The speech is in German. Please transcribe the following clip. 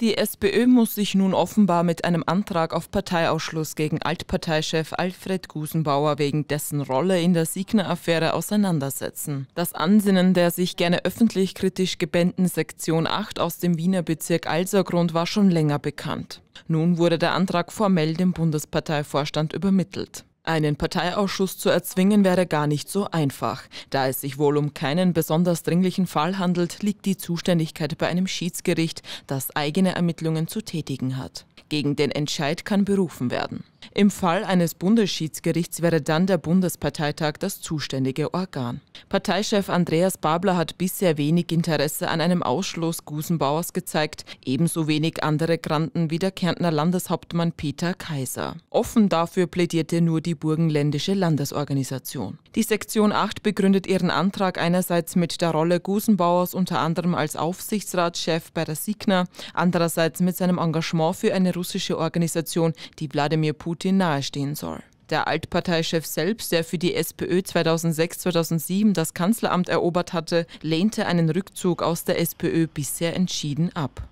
Die SPÖ muss sich nun offenbar mit einem Antrag auf Parteiausschluss gegen Altparteichef Alfred Gusenbauer wegen dessen Rolle in der Signer-Affäre auseinandersetzen. Das Ansinnen der sich gerne öffentlich kritisch gebenden Sektion 8 aus dem Wiener Bezirk Alsergrund war schon länger bekannt. Nun wurde der Antrag formell dem Bundesparteivorstand übermittelt. Einen Parteiausschuss zu erzwingen wäre gar nicht so einfach. Da es sich wohl um keinen besonders dringlichen Fall handelt, liegt die Zuständigkeit bei einem Schiedsgericht, das eigene Ermittlungen zu tätigen hat. Gegen den Entscheid kann berufen werden. Im Fall eines Bundesschiedsgerichts wäre dann der Bundesparteitag das zuständige Organ. Parteichef Andreas Babler hat bisher wenig Interesse an einem Ausschluss Gusenbauers gezeigt, ebenso wenig andere Granden wie der Kärntner Landeshauptmann Peter Kaiser. Offen dafür plädierte nur die Burgenländische Landesorganisation. Die Sektion 8 begründet ihren Antrag einerseits mit der Rolle Gusenbauers unter anderem als Aufsichtsratschef bei der Signa, andererseits mit seinem Engagement für eine russische Organisation, die Wladimir Putin Putin nahestehen soll. Der Altparteichef selbst, der für die SPÖ 2006-2007 das Kanzleramt erobert hatte, lehnte einen Rückzug aus der SPÖ bisher entschieden ab.